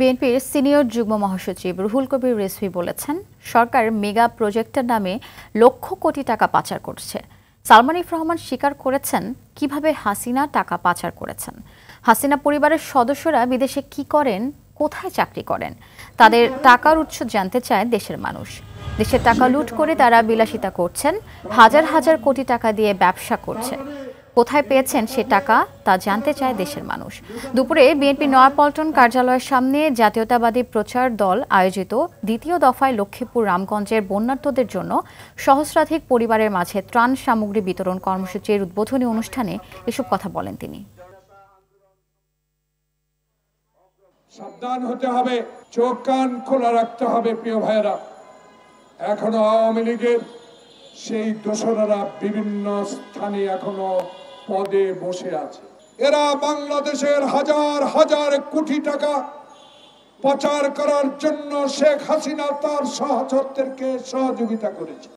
বিএনপির সিনিয়র যুগ্ম মহাসচিব রুহুল কবির রেসভি বলেছেন সরকার মেগা প্রজেক্টের নামে লক্ষ কোটি টাকা পাচার করছে সালমান ইফ রহমান স্বীকার করেছেন কিভাবে হাসিনা টাকা পাচার করেছেন হাসিনা পরিবারের সদস্যরা বিদেশে কি করেন কোথায় চাকরি করেন তাদের টাকার উৎস জানতে চায় দেশের মানুষ দেশের টাকা লুট করে তারা বিলাসিতা করছেন হাজার হাজার কোটি টাকা দিয়ে ব্যবসা করছে কোথায় পেয়েছেন সে টাকা তা জানতে চায় দেশের মানুষ দুপুরে বিএনপি নয়াপল্টন কার্যালয়ের সামনে জাতীয়তাবাদী প্রচার দল আয়োজিত দ্বিতীয় দফায় লক্ষ্মীপুর রামগঞ্জের বন্যার্থদের জন্য সহস্রাধিক পরিবারের মাঝে ত্রাণ সামগ্রী বিতরণ কর্মসূচির উদ্বোধনী অনুষ্ঠানে এসব কথা বলেন তিনি সাবধান হতে হবে চোখ কান খোলা রাখতে হবে প্রিয় ভাইয়েরা এখনো আওয়ামী লীগের সেই দোসরারা বিভিন্ন স্থানে এখনো পদে বসে আছে এরা বাংলাদেশের হাজার হাজার কোটি টাকা পাচার করার জন্য শেখ হাসিনা তার সহচরদেরকে সহযোগিতা করেছে